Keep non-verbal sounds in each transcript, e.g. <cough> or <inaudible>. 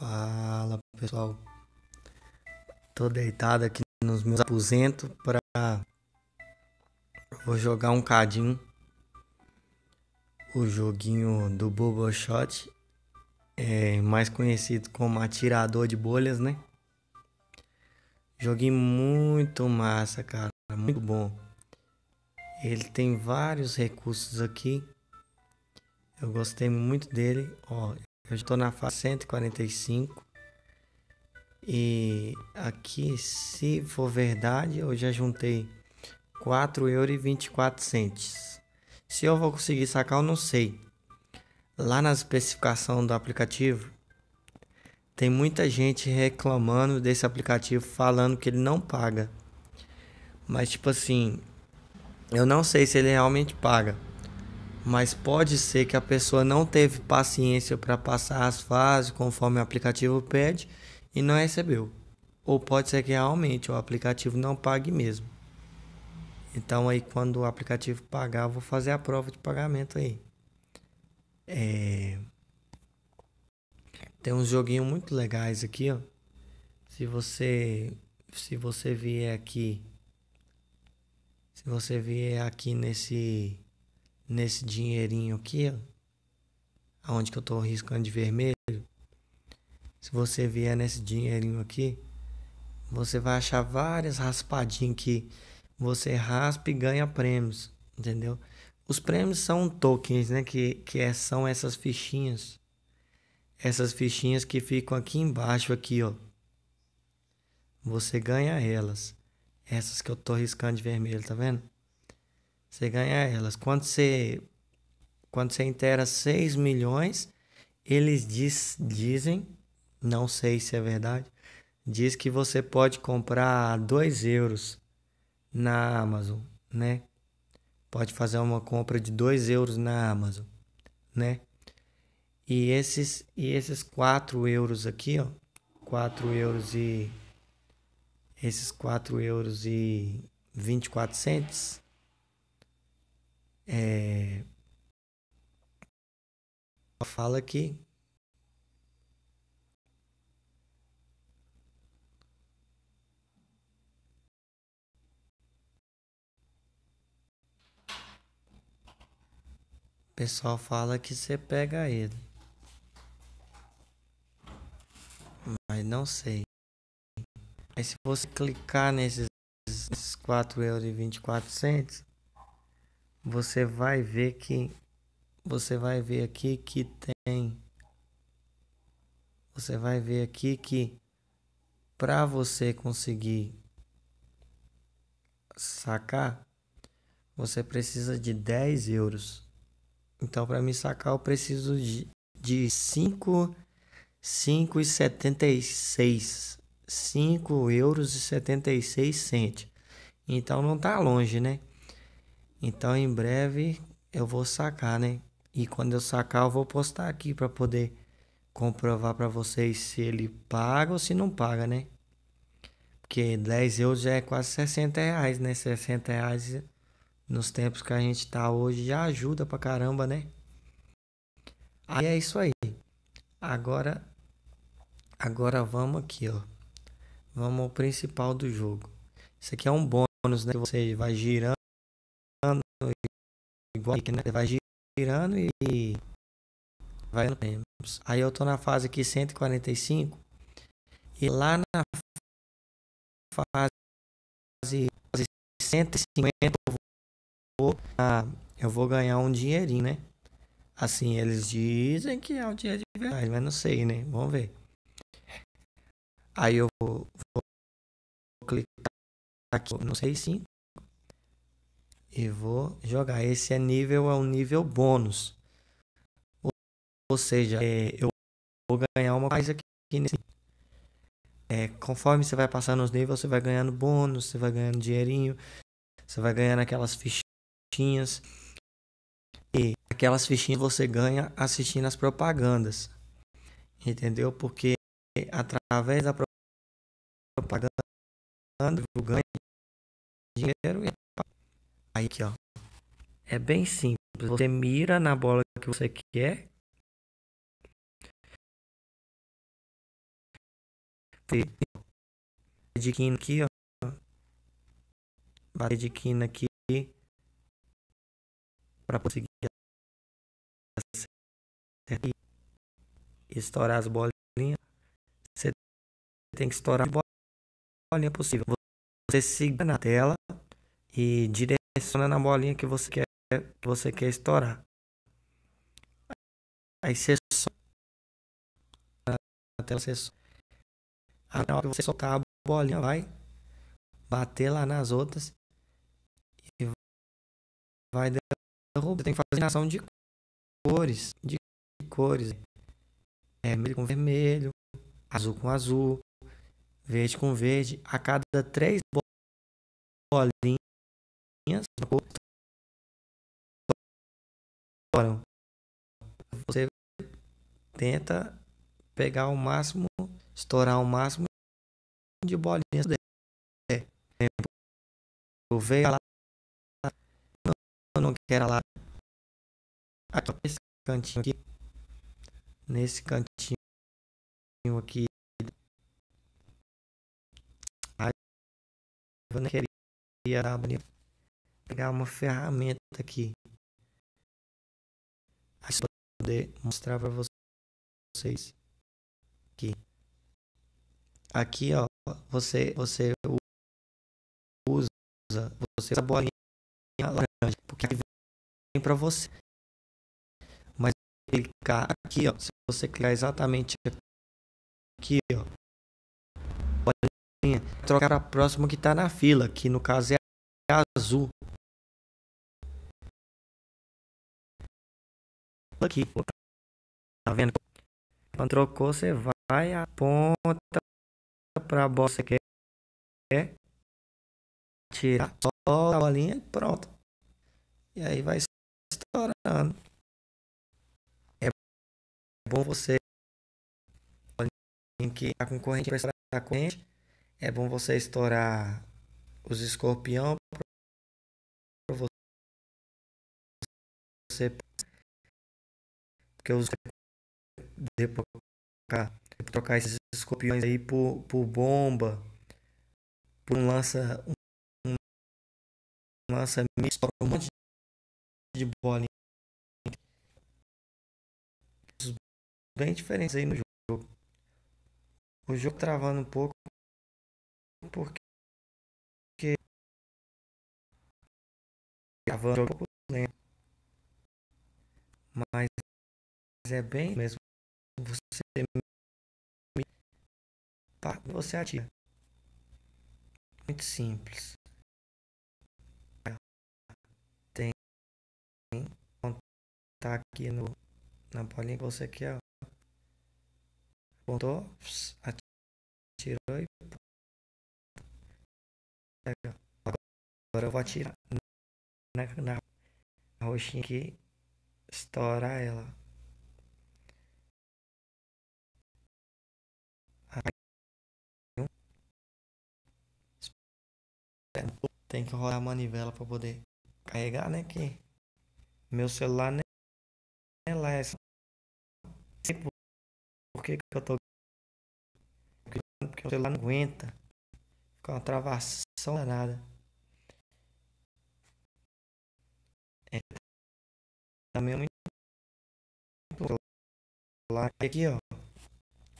Fala pessoal, tô deitado aqui nos meus aposentos para vou jogar um cadinho o joguinho do bubble Shot, é mais conhecido como atirador de bolhas, né? Joguinho muito massa, cara, muito bom. Ele tem vários recursos aqui. Eu gostei muito dele. Ó, eu estou na fase 145. E aqui, se for verdade, eu já juntei centes. Se eu vou conseguir sacar, eu não sei. Lá na especificação do aplicativo, tem muita gente reclamando desse aplicativo, falando que ele não paga. Mas, tipo assim, eu não sei se ele realmente paga mas pode ser que a pessoa não teve paciência para passar as fases conforme o aplicativo pede e não recebeu. Ou pode ser que realmente o aplicativo não pague mesmo. Então aí quando o aplicativo pagar, vou fazer a prova de pagamento aí. É... Tem uns joguinhos muito legais aqui, ó. Se você se você vier aqui se você vier aqui nesse nesse dinheirinho aqui, ó, aonde que eu tô riscando de vermelho, se você vier nesse dinheirinho aqui, você vai achar várias raspadinhas que você raspa e ganha prêmios, entendeu? Os prêmios são tokens, né? Que, que é, são essas fichinhas. Essas fichinhas que ficam aqui embaixo, aqui, ó. Você ganha elas. Essas que eu tô riscando de vermelho, tá vendo? Você ganha elas. Quando você, quando você intera 6 milhões, eles diz, dizem, não sei se é verdade, diz que você pode comprar 2 euros na Amazon, né? Pode fazer uma compra de 2 euros na Amazon, né? E esses, e esses 4 euros aqui, ó, 4 euros e esses 4 euros e 24 centos, é... Ela fala que o pessoal fala que você pega ele, mas não sei. Aí se você clicar nesses, nesses 4 euros e 24 centos, você vai ver que você vai ver aqui que tem você vai ver aqui que para você conseguir sacar você precisa de 10 euros então para me sacar eu preciso de, de 5 5,76 5 euros e 76 centes então não tá longe né então em breve eu vou sacar, né? E quando eu sacar, eu vou postar aqui para poder comprovar para vocês se ele paga ou se não paga, né? Porque 10 euros já é quase 60 reais, né? 60 reais nos tempos que a gente tá hoje já ajuda pra caramba, né? Aí é isso aí. Agora, agora vamos aqui, ó. Vamos ao principal do jogo. Isso aqui é um bônus, né? Você vai girando igual aqui, né? Vai girando e vai no tempo. Aí eu tô na fase aqui 145 e lá na fase 150 eu vou, ah, eu vou ganhar um dinheirinho, né? Assim, eles dizem que é um dinheiro de verdade, mas não sei, né? Vamos ver. Aí eu vou, vou clicar aqui no 65 e vou jogar. Esse é nível, é um nível bônus. Ou seja, é, eu vou ganhar uma coisa aqui, aqui nesse é, Conforme você vai passando os níveis, você vai ganhando bônus, você vai ganhando dinheirinho, você vai ganhando aquelas fichinhas. E aquelas fichinhas você ganha assistindo as propagandas. Entendeu? Porque através da propaganda, ganha dinheiro Aí aqui, ó. É bem simples. Você mira na bola que você quer. Bater de quina aqui, ó. Bater de quina aqui. Pra conseguir estourar as bolinhas. Você tem que estourar a bolinha possível. Você siga na tela e dire pressiona na bolinha que você quer, que você quer estourar. Aí você solta até você a na hora que você soltar a bolinha vai bater lá nas outras e vai derrubar. Você tem que fazer ação de cores, de cores. É vermelho com vermelho, azul com azul, verde com verde. A cada três bolinhas Tá então, você tenta pegar o máximo, estourar o máximo de bolinhas dela. É, é eu veio lá, não, eu não quero lá. Aqui, nesse cantinho aqui, nesse cantinho aqui. Aí, eu não queria dar bonito pegar uma ferramenta aqui. Aí poder mostrar para vocês aqui. Aqui, ó, você você usa você usa a bolinha laranja, porque aqui vem para você. Mas clicar aqui, ó, se você clicar exatamente aqui, ó, bolinha, trocar a próxima que está na fila, que no caso é azul. aqui, pô. Tá vendo? Quando trocou, você vai, aponta pra bola que você quer. É. Tira, solta a bolinha e pronto. E aí vai estourando. É bom você em que a concorrente vai a corrente. É bom você estourar os escorpião para você que eu usei para trocar, trocar esses escorpiões aí por, por bomba, por um lança um, um lança misto, um monte de bola bem diferentes aí no jogo. O jogo travando um pouco porque, travando um pouco, né? Mas é bem mesmo, você me tá, você atira. Muito simples. Tem tá aqui no na bolinha que você quer, ó. Apontou, atirou e Agora eu vou atirar na, na roxinha aqui, estourar ela. Tem que rolar a manivela para poder carregar, né? Que meu celular nem é lá essa. É Por que, que eu tô porque o celular não aguenta. Fica uma travação danada. É, também é muito lá aqui, ó.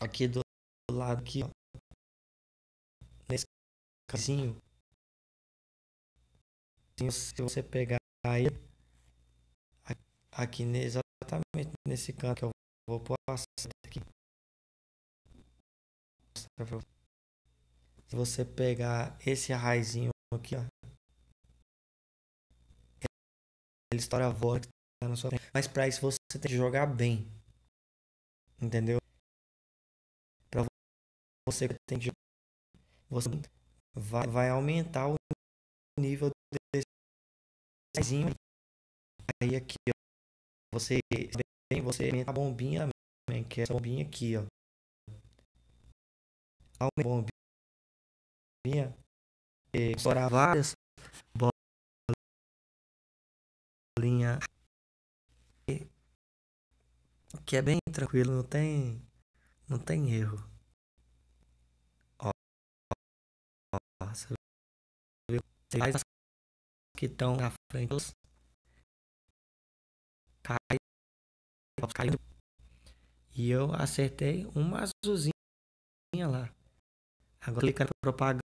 Aqui do lado aqui, ó. Nesse casinho se você pegar aí, aqui exatamente nesse canto que eu vou passar aqui. Se você pegar esse raizinho aqui, ó, ele estoura a voz que tá na sua frente. Mas para isso você tem que jogar bem. Entendeu? Pra você tem que jogar, você vai, vai aumentar o nível Aí aqui, ó. Você bem, você aumenta a bombinha, man, que é essa bombinha aqui, ó. A bombinha. E é, estourar várias bolinha. Que é bem tranquilo, não tem. Não tem erro. Ó. ó você viu? as que estão na frente delas. Cai, E eu acertei uma azulzinha lá. Agora clica na propaganda.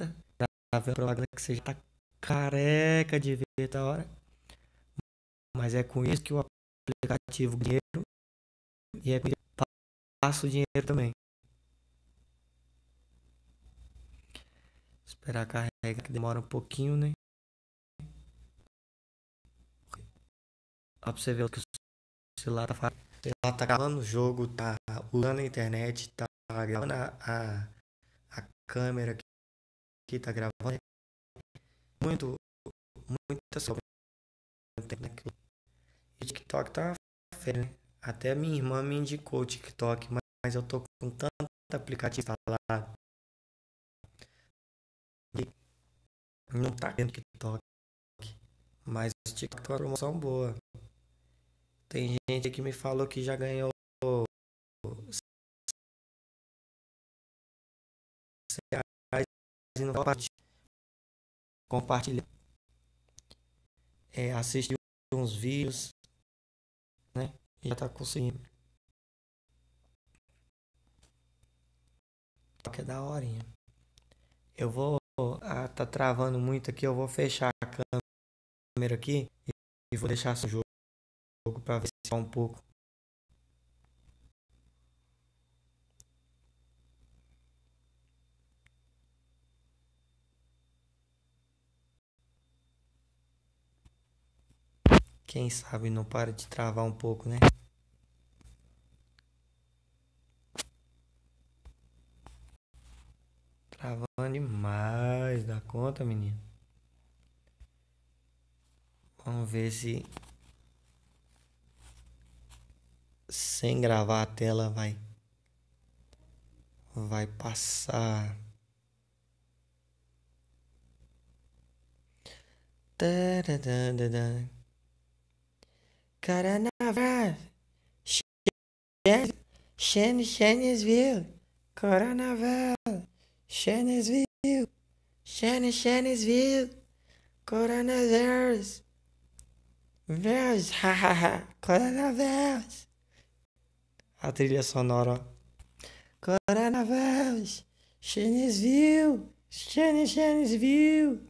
Já vê a propaganda que você já tá careca de ver toda hora. Mas é com isso que o aplicativo dinheiro e é com isso que eu passo dinheiro também. Esperar carregar que demora um pouquinho, né? pra você ver o que o celular tá fazendo. Ela tá gravando o jogo, tá usando a internet, tá gravando a, a, câmera que, que tá gravando. Muito, muita sobra. Né, e o TikTok tá uma né? Até minha irmã me indicou o TikTok, mas, mas eu tô com tanto aplicativo instalado. E não tá vendo TikTok. Mas o TikTok é uma promoção boa. Tem gente que me falou que já ganhou 100 reais e não compartilhar. É, assistiu uns vídeos, né? E já tá conseguindo. Que é da horinha. Eu vou. Ah, tá travando muito aqui. Eu vou fechar a câmera aqui e vou deixar o jogo jogo para ver só um pouco. Quem sabe não para de travar um pouco, né? Travando demais da conta, menino. Vamos ver se sem gravar a tela vai vai passar Caranaval Shen Shenesville Caranaval Shenesville Shen Shenesville Coronavírus <laughs> Vírus, hahaha Coronavírus a trilha sonora. Coronavírus, Chines Chenesville.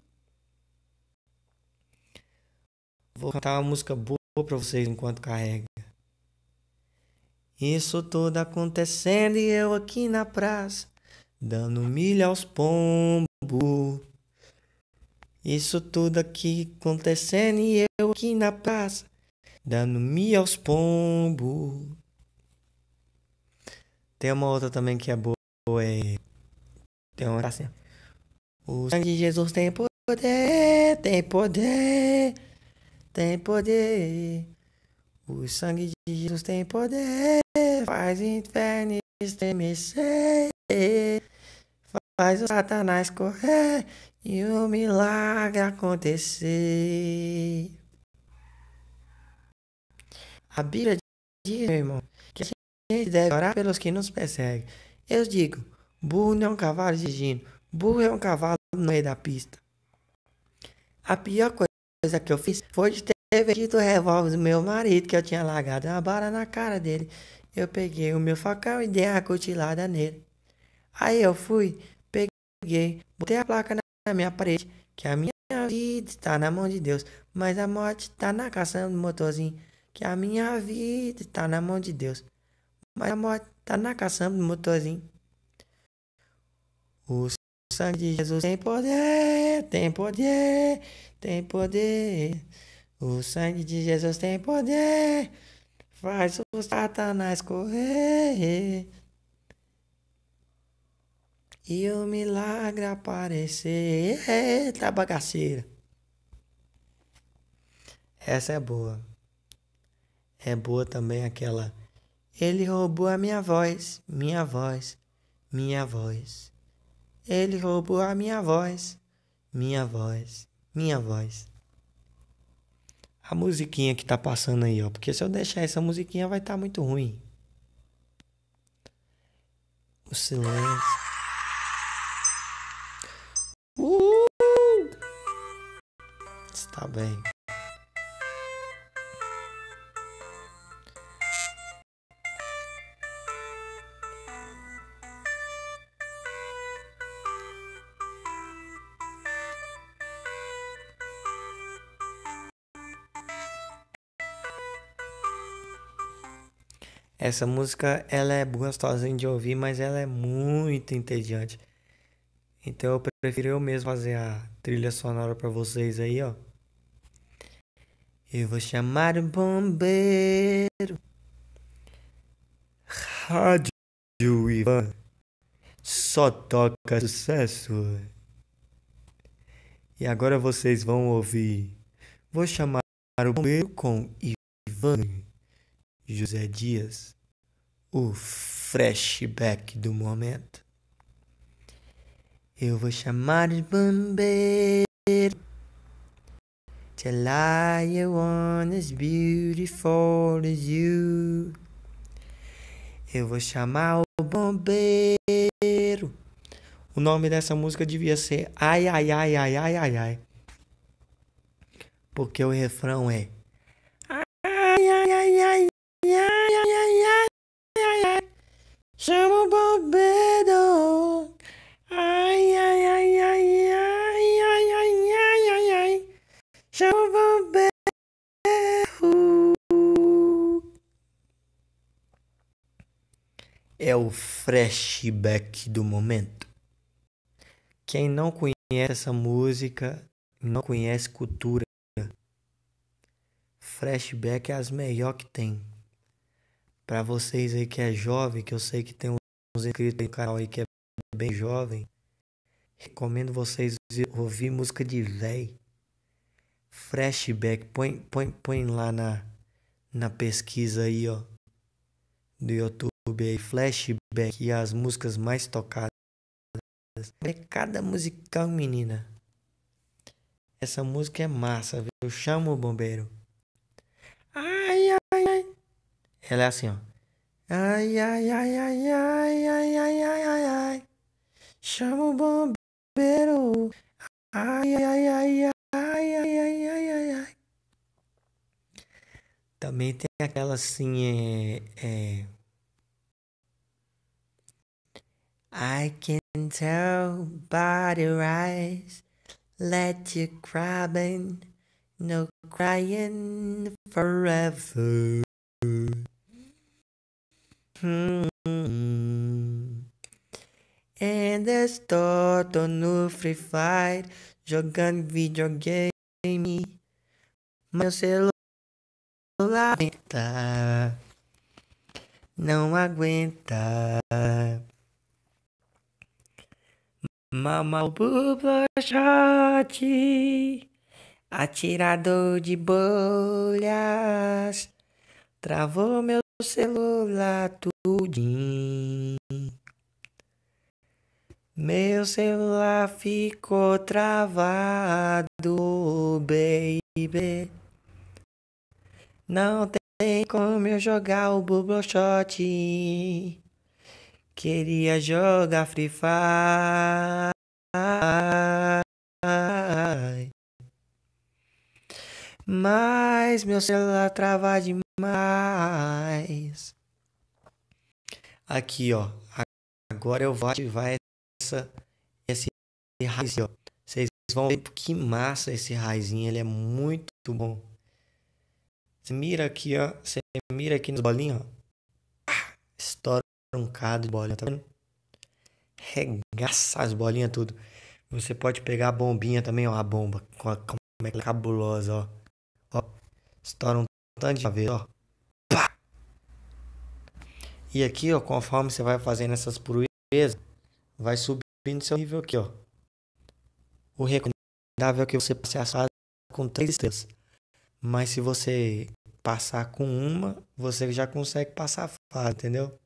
Vou cantar uma música boa para vocês enquanto carrega. Isso tudo acontecendo e eu aqui na praça, dando milha aos pombos. Isso tudo aqui acontecendo e eu aqui na praça, dando milha aos pombos. Tem uma outra também que é boa. É... Tem uma assim. O sangue de Jesus tem poder, tem poder, tem poder. O sangue de Jesus tem poder, faz inferno estremecer, faz o Satanás correr e o milagre acontecer. A Bíblia diz, meu irmão, vocês deve orar pelos que nos perseguem. Eu digo, burro não é um cavalo exigindo. burro é um cavalo no meio da pista. A pior coisa que eu fiz foi de ter vendido o revólver do meu marido, que eu tinha largado uma bala na cara dele. Eu peguei o meu facão e dei uma cutilada nele. Aí eu fui, peguei, botei a placa na minha parede, que a minha vida está na mão de Deus, mas a morte está na caçamba do motorzinho, que a minha vida está na mão de Deus mas a morte tá na caçamba do motorzinho. O sangue de Jesus tem poder, tem poder, tem poder. O sangue de Jesus tem poder, faz o Satanás correr. E o milagre aparecer. Eita bagaceira. Essa é boa. É boa também aquela. Ele roubou a minha voz, minha voz, minha voz. Ele roubou a minha voz, minha voz, minha voz. A musiquinha que tá passando aí, ó, porque se eu deixar essa musiquinha vai estar tá muito ruim. O silêncio. Uh! Está bem. Essa música ela é gostosinha de ouvir, mas ela é muito entediante. Então eu prefiro eu mesmo fazer a trilha sonora para vocês aí, ó. Eu vou chamar o bombeiro. Rádio Ivan só toca sucesso. E agora vocês vão ouvir. Vou chamar o bombeiro com Ivan José Dias o flashback do momento. Eu vou chamar de bombeiro. Till I want as beautiful as you Eu vou chamar o bombeiro O nome dessa música devia ser Ai, ai, ai, ai, ai, ai, ai Porque o refrão é Chama o bombeiro. Ai, ai, ai, ai, ai, ai, ai, ai, ai, ai. Chama o bombeiro. É o flashback do momento. Quem não conhece essa música, não conhece cultura. Flashback é as melhor que tem. Para vocês aí que é jovem, que eu sei que tem uns inscritos no canal aí que é bem jovem, recomendo vocês ouvir música de véi. Flashback, põe, põe, põe lá na, na pesquisa aí, ó, do YouTube aí, flashback e as músicas mais tocadas. É cada musical, menina. Essa música é massa, viu? Eu chamo o bombeiro. Ela é assim, ó. Ai, ai, ai, ai, ai, ai, ai, ai, ai, ai. Chama o bombeiro. Ai, ai, ai, ai, ai, ai, ai, ai, ai. Também tem aquela assim, é, é... I can tell by your eyes that you're crying, no crying forever. Hum. And I start on no Free Fire jogando videogame. Meu celular aguenta, não aguenta. Mamal bubla shot, atirador de bolhas, travou meu meu celular tudinho. Meu celular ficou travado, baby. Não tem como eu jogar o shot, Queria jogar Free Fire. Mas meu celular trava demais mais. Aqui, ó. Agora eu vou ativar essa, esse raiz, ó. Vocês vão ver que massa esse raizinho. Ele é muito bom. Você mira aqui, ó. Você mira aqui nas bolinhas, ó. Ah, estoura um cado de bolinha, tá vendo? Regaça as bolinhas tudo. Você pode pegar a bombinha também, ó. A bomba. Como é que é cabulosa, ó. Ó. Estoura um tá de vez, ó. Pá! E aqui, ó, conforme você vai fazendo essas proezas, vai subindo seu nível aqui, ó. O recomendável é que você passe a fase com três estrelas. Mas se você passar com uma, você já consegue passar a fase, entendeu?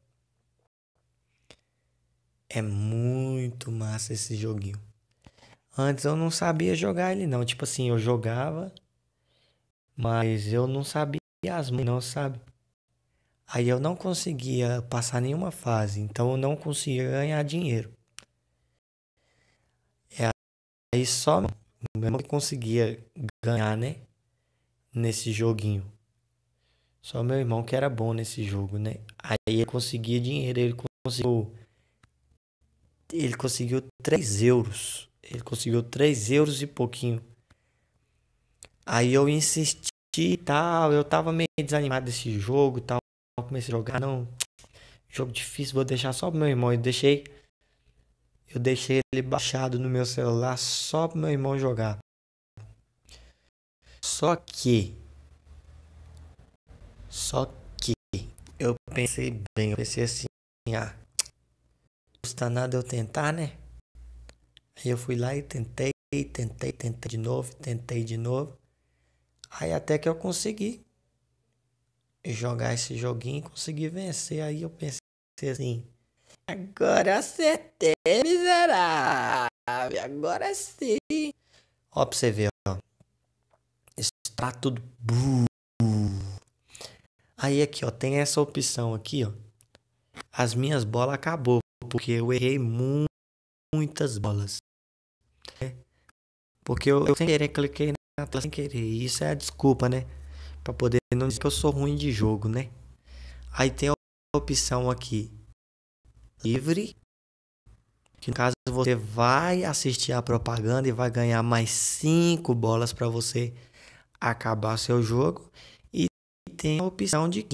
É muito massa esse joguinho. Antes eu não sabia jogar ele não, tipo assim, eu jogava, mas eu não sabia e as mães não sabe, Aí eu não conseguia passar nenhuma fase, então eu não conseguia ganhar dinheiro. É aí só meu que conseguia ganhar, né? Nesse joguinho. Só meu irmão que era bom nesse jogo, né? Aí ele conseguia dinheiro, ele conseguiu. Ele conseguiu 3 euros. Ele conseguiu 3 euros e pouquinho. Aí eu insisti assistir e tal. Eu tava meio desanimado desse jogo e tal. Eu comecei a jogar, ah, não. Jogo difícil, vou deixar só pro meu irmão. Eu deixei. Eu deixei ele baixado no meu celular só pro meu irmão jogar. Só que. Só que eu pensei bem, eu pensei assim, ah, não custa nada eu tentar, né? Aí eu fui lá e tentei, tentei, tentei de novo, tentei de novo. Aí até que eu consegui jogar esse joguinho e consegui vencer. Aí eu pensei assim: agora acertei, miserável, agora sim. Ó, pra você ver, ó. Está tudo. Aí aqui, ó, tem essa opção aqui, ó. As minhas bolas acabou, porque eu errei mu muitas bolas. É, porque eu, eu sem querer cliquei atrás sem querer. Isso é a desculpa, né? Para poder não dizer que eu sou ruim de jogo, né? Aí tem a opção aqui livre, que no caso você vai assistir a propaganda e vai ganhar mais cinco bolas para você acabar seu jogo. E tem a opção de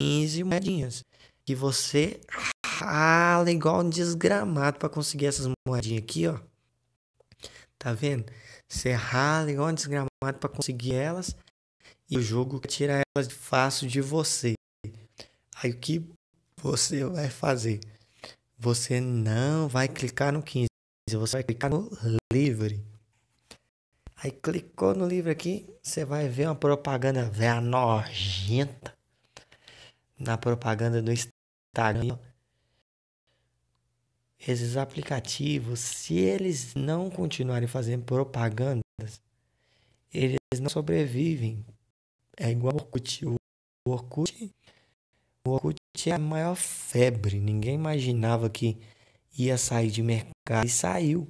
15 moedinhas, que você rala igual um desgramado para conseguir essas moedinhas aqui, ó. Tá vendo? Você rala igual um desgramado para conseguir elas e o jogo tira elas fácil de você. Aí o que você vai fazer? Você não vai clicar no 15, você vai clicar no livre. Aí clicou no livro aqui, você vai ver uma propaganda velha nojenta na propaganda do Instagram esses aplicativos, se eles não continuarem fazendo propagandas, eles não sobrevivem. É igual o Orkut. O Orkut, o Orkut é a maior febre. Ninguém imaginava que ia sair de mercado e saiu.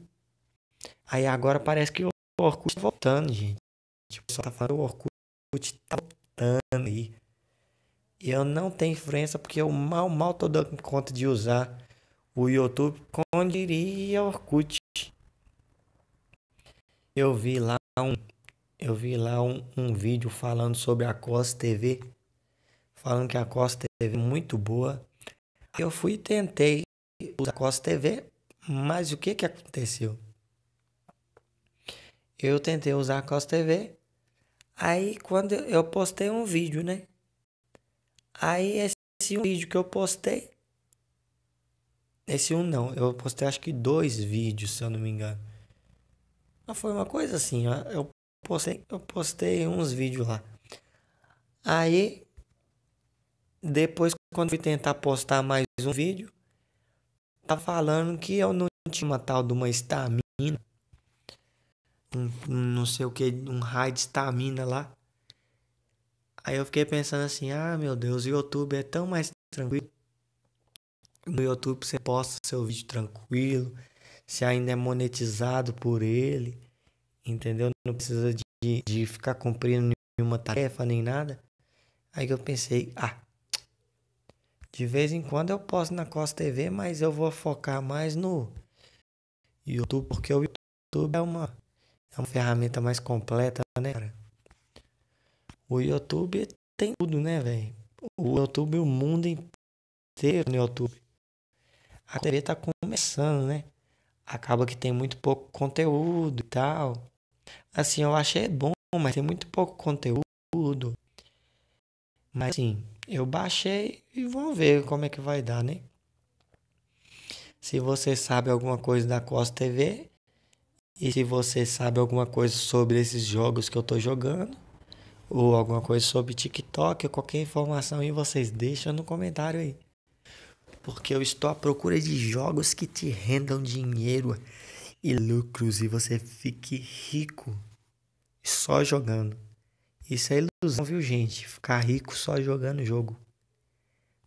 Aí agora parece que o Orkut tá voltando, gente. O tipo, pessoal tá falando o Orkut tá voltando aí. Eu não tenho influência porque eu mal, mal tô dando conta de usar o YouTube condiria diria Orkut. Eu vi lá um eu vi lá um, um vídeo falando sobre a Costa TV, falando que a Costa TV é muito boa. Eu fui e tentei usar a Costa TV, mas o que que aconteceu? Eu tentei usar a Costa TV, aí quando eu postei um vídeo, né? Aí esse, esse vídeo que eu postei esse um não, eu postei acho que dois vídeos, se eu não me engano. Mas foi uma coisa assim, ó, eu postei, eu postei uns vídeos lá. Aí, depois quando fui tentar postar mais um vídeo, tá falando que eu não tinha uma tal de uma estamina, um, um não sei o que, um raio de estamina lá. Aí eu fiquei pensando assim, ah meu Deus, o YouTube é tão mais tranquilo no YouTube você posta seu vídeo tranquilo, se ainda é monetizado por ele, entendeu? Não precisa de, de, de ficar cumprindo nenhuma tarefa nem nada. Aí eu pensei, ah, de vez em quando eu posto na Costa TV, mas eu vou focar mais no YouTube, porque o YouTube é uma, é uma ferramenta mais completa, né, cara? O YouTube tem tudo, né, velho? O YouTube, o mundo inteiro no YouTube a TV tá começando, né? Acaba que tem muito pouco conteúdo e tal. Assim, eu achei bom, mas tem muito pouco conteúdo. Mas assim, eu baixei e vou ver como é que vai dar, né? Se você sabe alguma coisa da COS TV e se você sabe alguma coisa sobre esses jogos que eu tô jogando ou alguma coisa sobre TikTok, qualquer informação aí vocês deixam no comentário aí porque eu estou à procura de jogos que te rendam dinheiro e lucros e você fique rico só jogando. Isso é ilusão, viu, gente? Ficar rico só jogando jogo.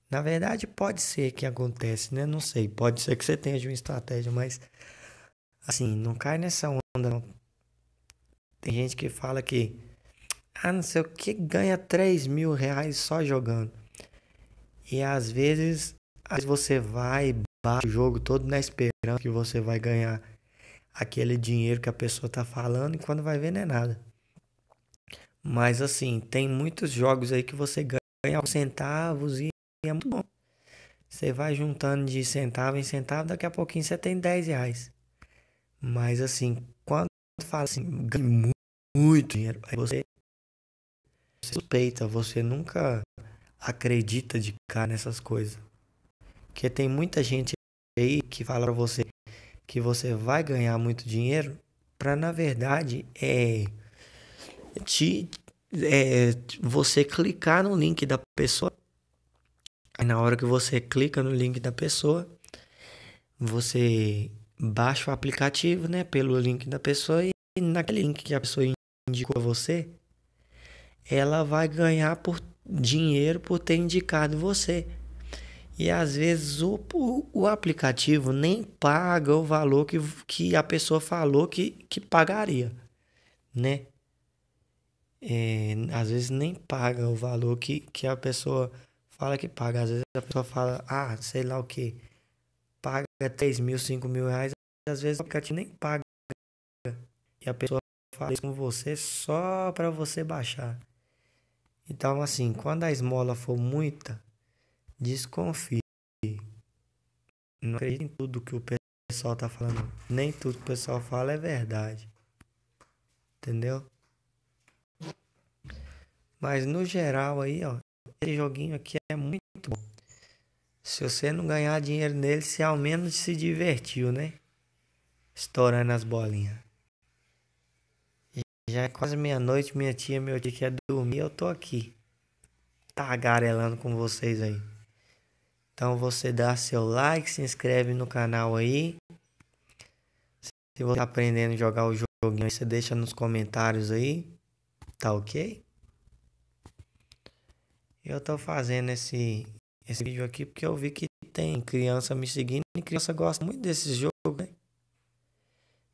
Na verdade, pode ser que acontece, né? Não sei, pode ser que você tenha de uma estratégia, mas assim, não cai nessa onda não. Tem gente que fala que ah, não sei o que ganha 3 mil reais só jogando. E às vezes às vezes você vai bate o jogo todo na esperança que você vai ganhar aquele dinheiro que a pessoa tá falando e quando vai ver não é nada. Mas assim, tem muitos jogos aí que você ganha centavos e é muito bom. Você vai juntando de centavo em centavo, daqui a pouquinho você tem 10 reais. Mas assim, quando fala assim, ganha muito, muito dinheiro, aí você, você suspeita, você nunca acredita de cara nessas coisas. Porque tem muita gente aí que fala para você que você vai ganhar muito dinheiro para na verdade é te é, você clicar no link da pessoa. Aí na hora que você clica no link da pessoa, você baixa o aplicativo, né, pelo link da pessoa e naquele link que a pessoa indicou a você, ela vai ganhar por dinheiro por ter indicado você. E às vezes o, o aplicativo nem paga o valor que, que a pessoa falou que, que pagaria, né? É, às vezes nem paga o valor que, que a pessoa fala que paga. Às vezes a pessoa fala, ah, sei lá o que, paga 3 mil, 5 mil reais. Às vezes o aplicativo nem paga. E a pessoa fala isso com você só para você baixar. Então, assim, quando a esmola for muita, Desconfie. Não acredite em tudo que o pessoal tá falando. Nem tudo que o pessoal fala é verdade. Entendeu? Mas no geral aí, ó, esse joguinho aqui é muito bom. Se você não ganhar dinheiro nele, se ao menos se divertiu, né? Estourando as bolinhas. já é quase meia-noite, minha tia, meu tio quer dormir, eu tô aqui. Tagarelando com vocês aí. Então você dá seu like, se inscreve no canal aí. Se você tá aprendendo a jogar o joguinho, você deixa nos comentários aí. Tá ok? Eu tô fazendo esse, esse vídeo aqui porque eu vi que tem criança me seguindo e criança gosta muito desse jogo, né?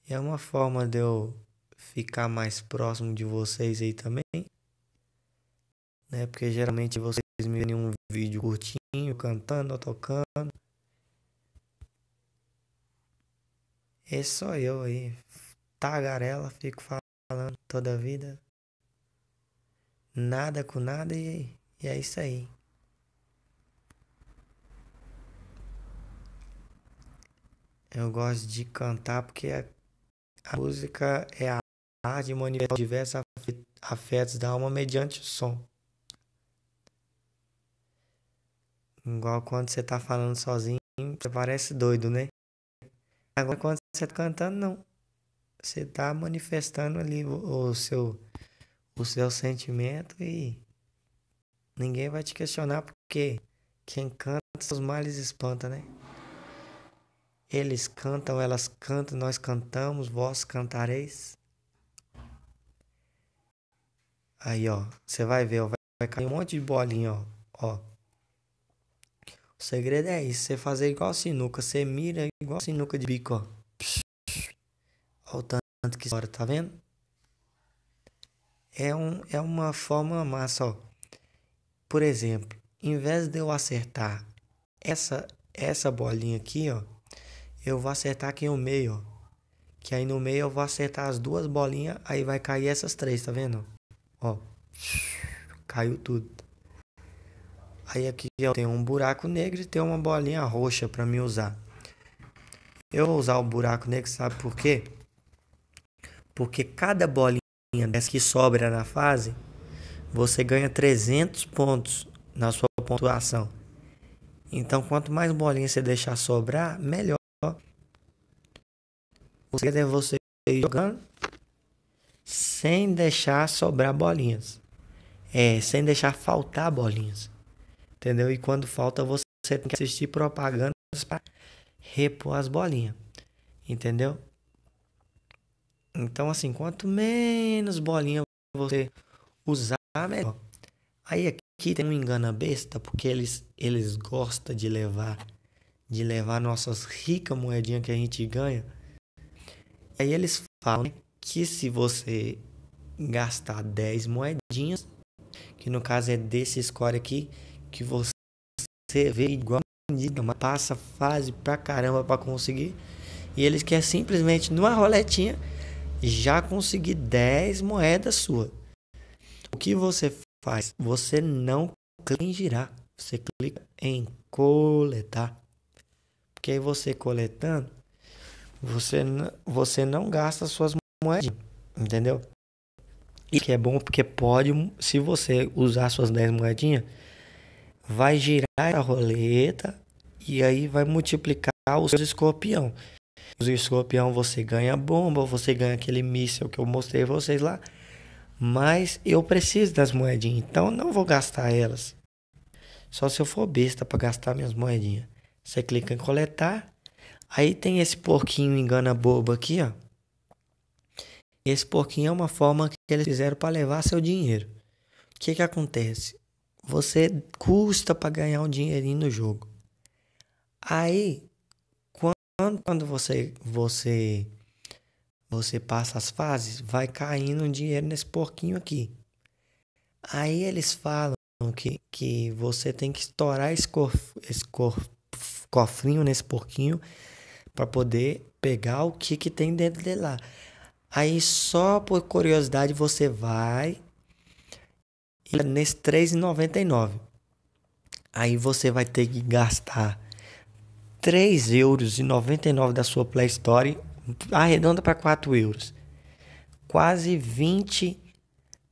E é uma forma de eu ficar mais próximo de vocês aí também. Né? Porque geralmente vocês me veem um vídeo curtinho cantando, ou tocando. Esse é sou eu aí, tagarela, fico falando toda a vida. Nada com nada e, e é isso aí. Eu gosto de cantar porque a música é a arte de manifestar diversos afetos da alma mediante o som. Igual quando você tá falando sozinho, você parece doido, né? Agora, quando você tá cantando, não. Você tá manifestando ali o, o seu, o seu sentimento e ninguém vai te questionar porque quem canta seus males espanta, né? Eles cantam, elas cantam, nós cantamos, vós cantareis. Aí, ó, você vai ver, ó, vai cair um monte de bolinha, ó, ó. O segredo é isso, você fazer igual sinuca, você mira igual sinuca de bico, ó. Olha o tanto que estoura, tá vendo? É, um, é uma forma massa, ó. Por exemplo, em vez de eu acertar essa, essa bolinha aqui, ó, eu vou acertar aqui no meio, ó. Que aí no meio eu vou acertar as duas bolinhas, aí vai cair essas três, tá vendo? Ó, caiu tudo. Aí aqui eu tenho um buraco negro e tenho uma bolinha roxa para me usar. Eu vou usar o buraco negro, sabe por quê? Porque cada bolinha dessa que sobra na fase, você ganha 300 pontos na sua pontuação. Então, quanto mais bolinha você deixar sobrar, melhor. Você é você ir jogando sem deixar sobrar bolinhas. É, sem deixar faltar bolinhas entendeu? E quando falta, você tem que assistir propagandas para repor as bolinhas, entendeu? Então, assim, quanto menos bolinha você usar, melhor. Aí aqui tem um engana besta, porque eles, eles gostam de levar de levar nossas ricas moedinhas que a gente ganha. Aí eles falam né, que se você gastar 10 moedinhas, que no caso é desse score aqui, que você vê igual uma passa fase pra caramba pra conseguir. E eles querem simplesmente, numa roletinha, já conseguir 10 moedas sua. O que você faz? Você não clica em girar. Você clica em coletar. Porque aí você coletando, você, você não gasta suas moedas. Entendeu? E que é bom porque pode, se você usar suas 10 moedinhas, vai girar a roleta e aí vai multiplicar os seus escorpião. Os escorpião você ganha bomba, você ganha aquele míssil que eu mostrei vocês lá. Mas eu preciso das moedinhas, então não vou gastar elas. Só se eu for besta para gastar minhas moedinhas. Você clica em coletar. Aí tem esse porquinho engana bobo aqui, ó. Esse porquinho é uma forma que eles fizeram para levar seu dinheiro. O que que acontece? Você custa para ganhar um dinheirinho no jogo. Aí, quando, quando você, você, você passa as fases, vai caindo um dinheiro nesse porquinho aqui. Aí eles falam que, que você tem que estourar esse, cof, esse cof, cofrinho nesse porquinho para poder pegar o que, que tem dentro dele lá. Aí só por curiosidade você vai, é nesse R$3,99. Aí você vai ter que gastar €3,99 da sua Play Store, arredonda para 4 euros. Quase 20,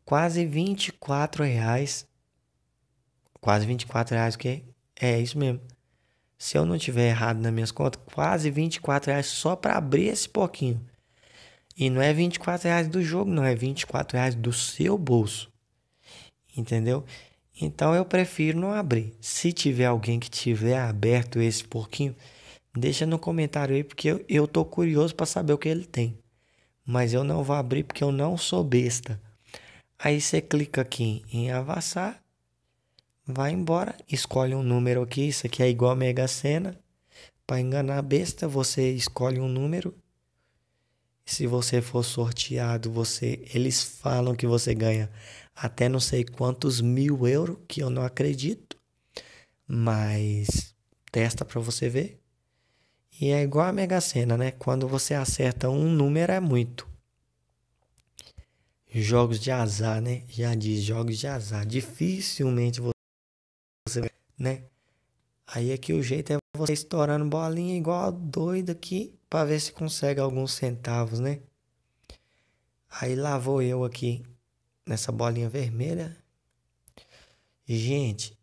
quase 24 reais. Quase 24 reais, o que é isso mesmo. Se eu não tiver errado nas minhas contas, quase 24 reais só para abrir esse pouquinho. E não é 24 reais do jogo, não, é 24 reais do seu bolso entendeu? Então eu prefiro não abrir. Se tiver alguém que tiver aberto esse porquinho, deixa no comentário aí, porque eu, eu tô curioso para saber o que ele tem. Mas eu não vou abrir porque eu não sou besta. Aí você clica aqui em avançar vai embora, escolhe um número aqui, isso aqui é igual a Mega Sena. Para enganar a besta, você escolhe um número. Se você for sorteado, você eles falam que você ganha até não sei quantos mil euros, que eu não acredito, mas testa para você ver. E é igual a Mega Sena, né? Quando você acerta um número é muito. Jogos de azar, né? Já diz jogos de azar. Dificilmente você, né? Aí é que o jeito é você estourando bolinha igual a doido aqui para ver se consegue alguns centavos, né? Aí lá vou eu aqui nessa bolinha vermelha. Gente,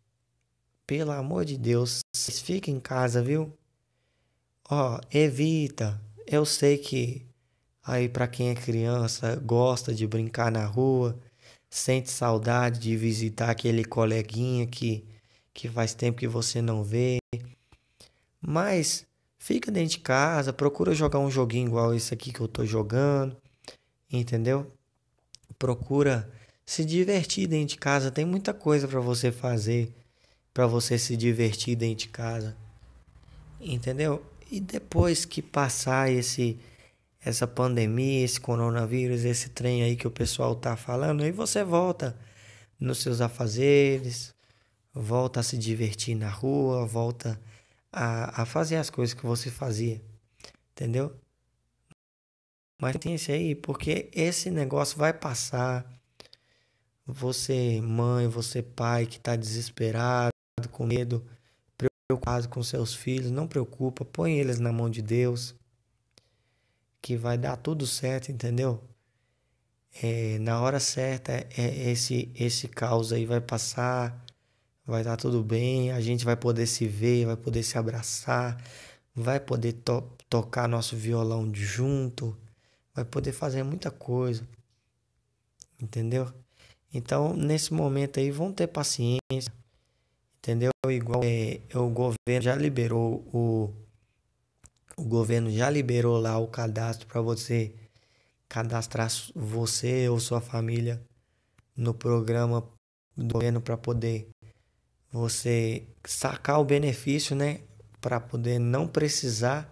pelo amor de Deus, vocês fiquem em casa, viu? Ó, evita. Eu sei que aí para quem é criança gosta de brincar na rua, sente saudade de visitar aquele coleguinha que que faz tempo que você não vê. Mas fica dentro de casa, procura jogar um joguinho igual esse aqui que eu tô jogando, entendeu? Procura se divertir dentro de casa. Tem muita coisa para você fazer, para você se divertir dentro de casa. Entendeu? E depois que passar esse essa pandemia, esse coronavírus, esse trem aí que o pessoal tá falando, aí você volta nos seus afazeres, volta a se divertir na rua, volta a, a fazer as coisas que você fazia, entendeu? Mas tem isso aí, porque esse negócio vai passar você, mãe, você, pai, que está desesperado, com medo, preocupado com seus filhos, não preocupa, põe eles na mão de Deus, que vai dar tudo certo, entendeu? É, na hora certa, é, esse, esse caos aí vai passar, vai dar tudo bem, a gente vai poder se ver, vai poder se abraçar, vai poder to tocar nosso violão junto, vai poder fazer muita coisa, entendeu? Então, nesse momento aí, vão ter paciência, entendeu? Igual é, o governo já liberou o, o governo já liberou lá o cadastro para você cadastrar você ou sua família no programa do governo para poder você sacar o benefício, né? Para poder não precisar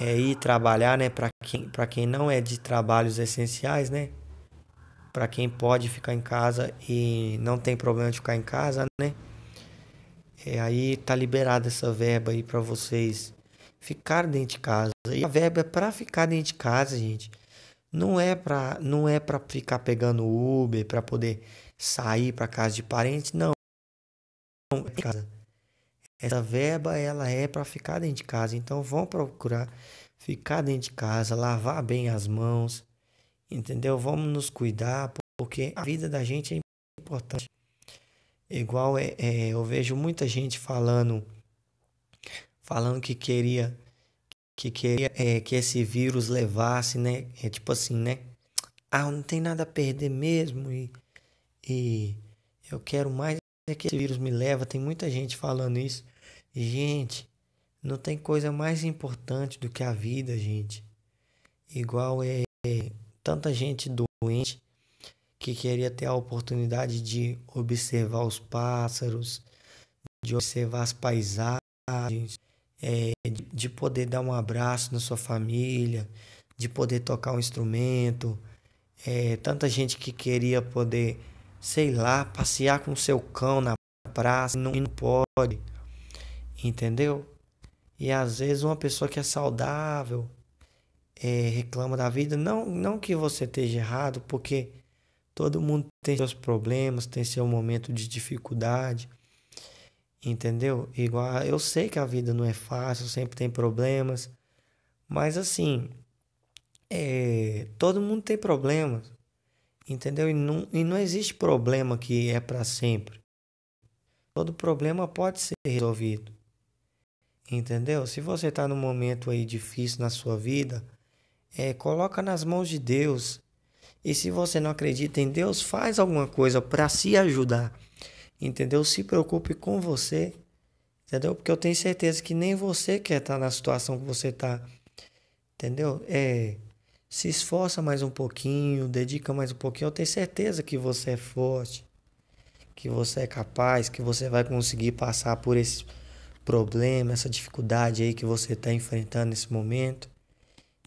é, ir trabalhar, né? Para quem, pra quem não é de trabalhos essenciais, né? para quem pode ficar em casa e não tem problema de ficar em casa, né? É, aí tá liberada essa verba aí para vocês ficar dentro de casa. E a verba é para ficar dentro de casa, gente. Não é para não é para ficar pegando Uber para poder sair para casa de parente, não. não é casa. Essa verba ela é para ficar dentro de casa. Então vão procurar ficar dentro de casa, lavar bem as mãos Entendeu? Vamos nos cuidar, porque a vida da gente é importante. Igual é, é, eu vejo muita gente falando, falando que queria, que queria é, que esse vírus levasse, né? É tipo assim, né? Ah, não tem nada a perder mesmo e, e eu quero mais é que esse vírus me leva. Tem muita gente falando isso. Gente, não tem coisa mais importante do que a vida, gente. Igual é, é tanta gente doente que queria ter a oportunidade de observar os pássaros, de observar as paisagens, é, de poder dar um abraço na sua família, de poder tocar um instrumento, é, tanta gente que queria poder, sei lá, passear com seu cão na praça e não, não pode, entendeu? E às vezes uma pessoa que é saudável, é, reclama da vida, não, não que você esteja errado, porque todo mundo tem seus problemas, tem seu momento de dificuldade, entendeu? Igual eu sei que a vida não é fácil, sempre tem problemas, mas assim, é, todo mundo tem problemas, entendeu? E não, e não existe problema que é para sempre. Todo problema pode ser resolvido. Entendeu? Se você está num momento aí difícil na sua vida, é, coloca nas mãos de Deus. E se você não acredita em Deus, faz alguma coisa para se ajudar. Entendeu? Se preocupe com você. Entendeu? Porque eu tenho certeza que nem você quer estar tá na situação que você está. Entendeu? É, se esforça mais um pouquinho, dedica mais um pouquinho. Eu tenho certeza que você é forte, que você é capaz, que você vai conseguir passar por esse problema, essa dificuldade aí que você está enfrentando nesse momento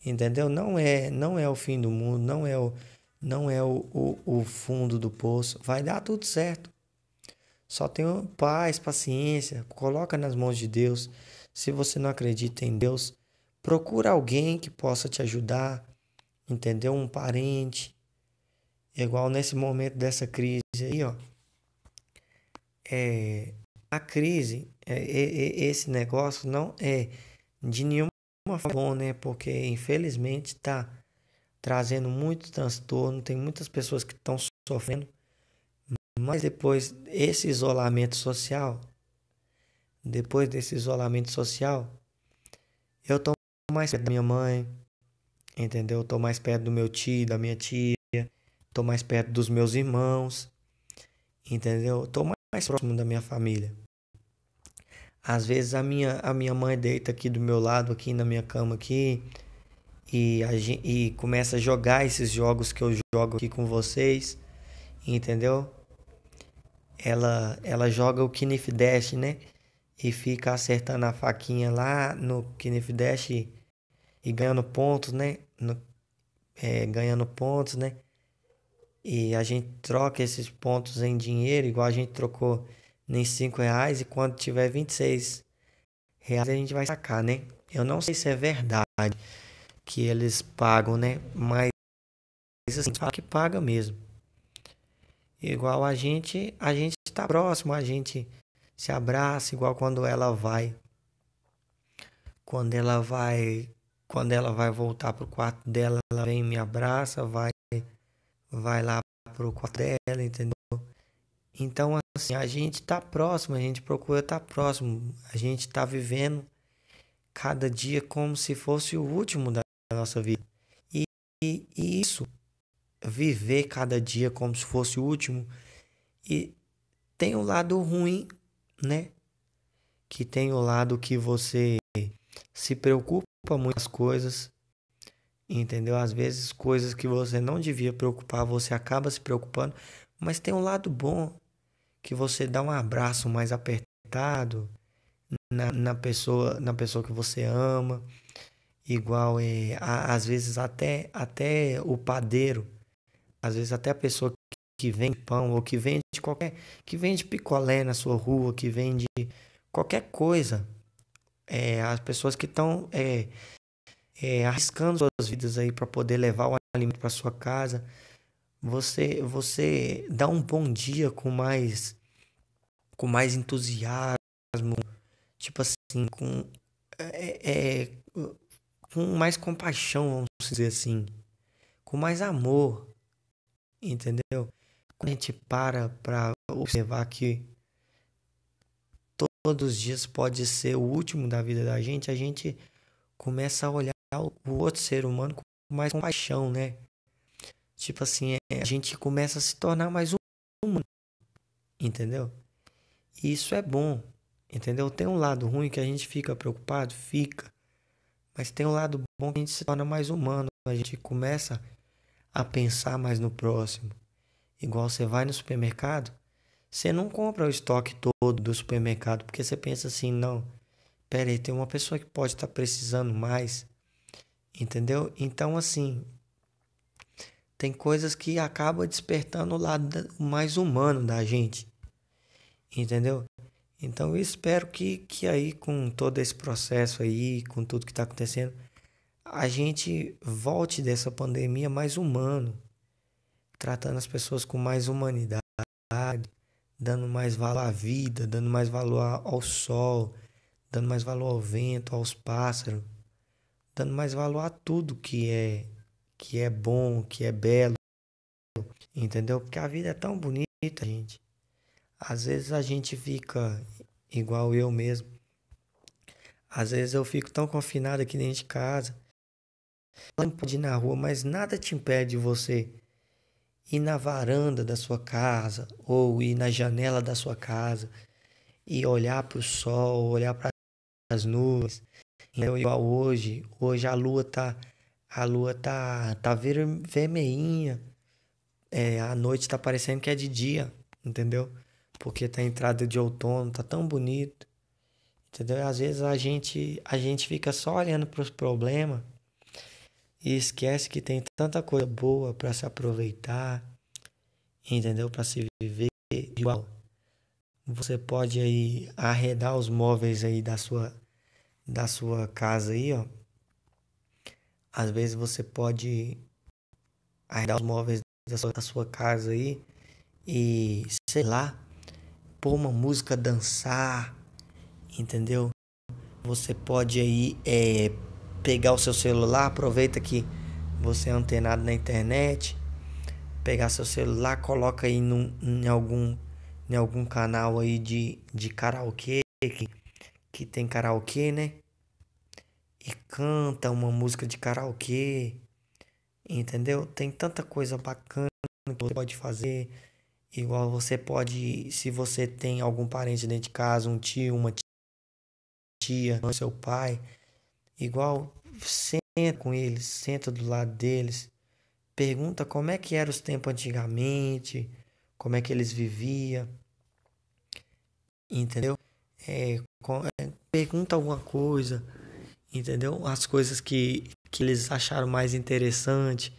entendeu? Não é, não é o fim do mundo, não é o, não é o, o, o fundo do poço. Vai dar tudo certo. Só tenha paz, paciência, coloca nas mãos de Deus. Se você não acredita em Deus, procura alguém que possa te ajudar, entendeu? Um parente. É igual nesse momento dessa crise aí, ó. É, a crise, é, é, é esse negócio não é de nenhuma uma forma né? Porque infelizmente está trazendo muito transtorno, tem muitas pessoas que estão sofrendo, mas depois esse isolamento social, depois desse isolamento social, eu tô mais perto da minha mãe, entendeu? Eu tô mais perto do meu tio, da minha tia, tô mais perto dos meus irmãos, entendeu? Eu tô mais próximo da minha família. Às vezes a minha, a minha mãe deita aqui do meu lado, aqui na minha cama aqui, e, a, e começa a jogar esses jogos que eu jogo aqui com vocês, entendeu? Ela, ela joga o Kinef Dash, né? E fica acertando a faquinha lá no Kinef Dash e, e ganhando pontos, né? No, é, ganhando pontos, né? E a gente troca esses pontos em dinheiro, igual a gente trocou nem 5 reais e quando tiver 26 reais a gente vai sacar, né? Eu não sei se é verdade que eles pagam, né? Mas assim, fala que paga mesmo. Igual a gente, a gente está próximo, a gente se abraça, igual quando ela vai quando ela vai quando ela vai voltar pro quarto dela, ela vem me abraça, vai vai lá pro quarto dela, entendeu? Então, assim, a gente está próximo, a gente procura estar tá próximo, a gente está vivendo cada dia como se fosse o último da nossa vida. E, e, e isso, viver cada dia como se fosse o último, e tem o um lado ruim, né? Que tem o lado que você se preocupa muito com as coisas, entendeu? Às vezes coisas que você não devia preocupar, você acaba se preocupando, mas tem um lado bom que você dá um abraço mais apertado na, na pessoa na pessoa que você ama igual é a, às vezes até até o padeiro às vezes até a pessoa que, vende pão ou que vende qualquer que vende picolé na sua rua que vende qualquer coisa é, as pessoas que estão é, é, arriscando suas vidas aí para poder levar o alimento para sua casa você você dá um bom dia com mais com mais entusiasmo, tipo assim, com é, é, com mais compaixão, vamos dizer assim, com mais amor, entendeu? Quando a gente para para observar que todos os dias pode ser o último da vida da gente, a gente começa a olhar o outro ser humano com mais compaixão, né? Tipo assim, é, a gente começa a se tornar mais humano, entendeu? E isso é bom, entendeu? Tem um lado ruim que a gente fica preocupado, fica. Mas tem um lado bom que a gente se torna mais humano, a gente começa a pensar mais no próximo. Igual você vai no supermercado, você não compra o estoque todo do supermercado, porque você pensa assim, não, peraí, tem uma pessoa que pode estar tá precisando mais, entendeu? Então, assim, tem coisas que acabam despertando o lado mais humano da gente. Entendeu? Então eu espero que, que aí com todo esse processo aí, com tudo que está acontecendo, a gente volte dessa pandemia mais humano, tratando as pessoas com mais humanidade, dando mais valor à vida, dando mais valor ao sol, dando mais valor ao vento, aos pássaros, dando mais valor a tudo que é que é bom, que é belo, entendeu? Porque a vida é tão bonita, gente. Às vezes a gente fica igual eu mesmo. Às vezes eu fico tão confinado aqui dentro de casa. Não pode ir na rua, mas nada te impede de você ir na varanda da sua casa ou ir na janela da sua casa e olhar para o sol, olhar para as nuvens. Então, igual hoje, hoje a lua está a lua tá, tá ver, vermelhinha, é, a noite tá parecendo que é de dia, entendeu? Porque tá entrada de outono, tá tão bonito, entendeu? E às vezes a gente, a gente fica só olhando para os problemas e esquece que tem tanta coisa boa para se aproveitar, entendeu? Para se viver igual. Você pode aí arredar os móveis aí da sua da sua casa aí, ó, às vezes você pode arrendar os móveis da sua, da sua casa aí e, sei lá, pôr uma música, dançar, entendeu? Você pode aí é, pegar o seu celular, aproveita que você é antenado na internet, pegar seu celular, coloca aí num, em, algum, em algum canal aí de, de karaokê, que, que tem karaokê, né? e canta uma música de karaokê, entendeu? Tem tanta coisa bacana que você pode fazer. Igual você pode, se você tem algum parente dentro de casa, um tio, uma tia, seu pai, igual senta com eles, senta do lado deles, pergunta como é que eram os tempos antigamente, como é que eles viviam, entendeu? É, é pergunta alguma coisa, entendeu? As coisas que, que eles acharam mais interessante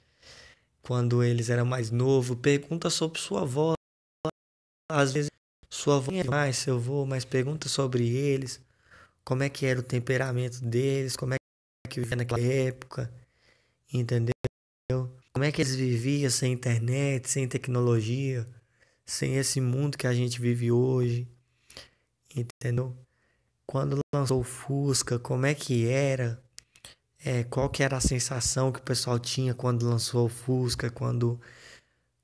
quando eles eram mais novos. Pergunta sobre sua avó. Às vezes sua avó é mais, seu avô, mas pergunta sobre eles, como é que era o temperamento deles, como é que vivia naquela época, entendeu? Como é que eles viviam sem internet, sem tecnologia, sem esse mundo que a gente vive hoje, entendeu? quando lançou o Fusca, como é que era? É, qual que era a sensação que o pessoal tinha quando lançou o Fusca, quando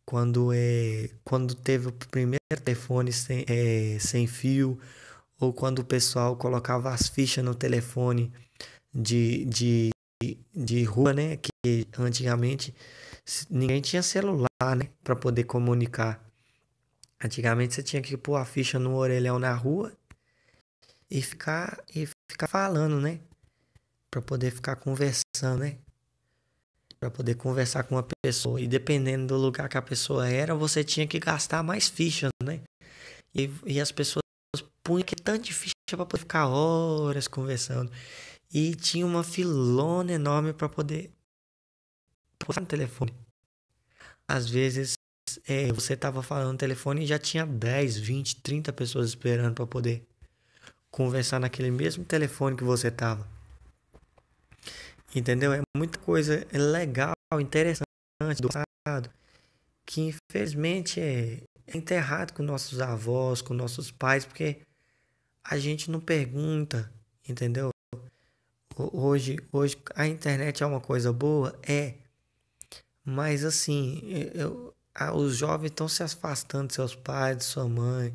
quando é, quando teve o primeiro telefone sem, é, sem fio ou quando o pessoal colocava as fichas no telefone de, de, de rua, né? Que antigamente ninguém tinha celular, né? Para poder comunicar. Antigamente você tinha que pôr a ficha no orelhão na rua e ficar e ficar falando, né? Para poder ficar conversando, né? Para poder conversar com uma pessoa e dependendo do lugar que a pessoa era, você tinha que gastar mais fichas, né? E, e as pessoas punham que tanto de ficha para poder ficar horas conversando. E tinha uma filona enorme para poder postar no telefone. Às vezes é, você tava falando no telefone e já tinha 10, 20, 30 pessoas esperando para poder conversar naquele mesmo telefone que você estava. Entendeu? É muita coisa é legal, interessante do passado que infelizmente é, é enterrado com nossos avós, com nossos pais, porque a gente não pergunta, entendeu? Hoje, hoje a internet é uma coisa boa, é. Mas assim, eu, os jovens estão se afastando de seus pais, de sua mãe,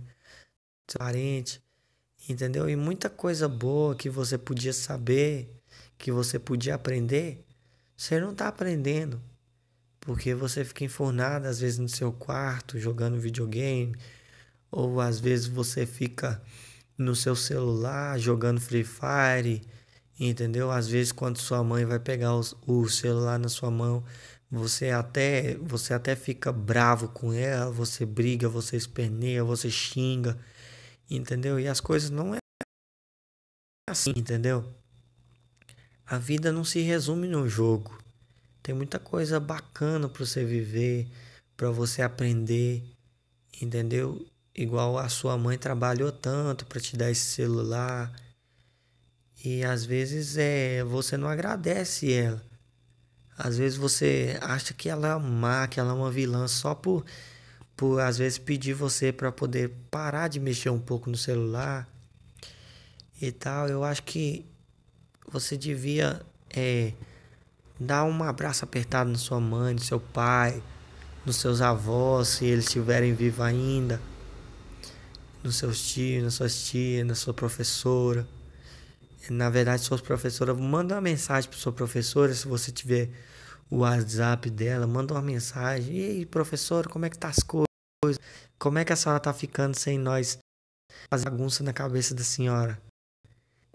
de seus parentes entendeu? E muita coisa boa que você podia saber, que você podia aprender, você não está aprendendo. Porque você fica enfurnado, às vezes, no seu quarto, jogando videogame, ou às vezes você fica no seu celular jogando Free Fire, entendeu? Às vezes quando sua mãe vai pegar o celular na sua mão, você até você até fica bravo com ela, você briga, você esperneia, você xinga, entendeu? E as coisas não é assim, entendeu? A vida não se resume no jogo. Tem muita coisa bacana para você viver, para você aprender, entendeu? Igual a sua mãe trabalhou tanto para te dar esse celular. E às vezes é, você não agradece ela. Às vezes você acha que ela é má, que ela é uma vilã só por por tipo, às vezes pedir você para poder parar de mexer um pouco no celular e tal, eu acho que você devia é, dar um abraço apertado na sua mãe, no seu pai, nos seus avós, se eles estiverem vivos ainda, nos seus tios, nas suas tias, na sua professora. Na verdade, suas professoras, manda uma mensagem para sua professora, se você tiver o WhatsApp dela, manda uma mensagem. e professora, como é que tá as coisas? coisa. Como é que a senhora tá ficando sem nós fazer bagunça na cabeça da senhora?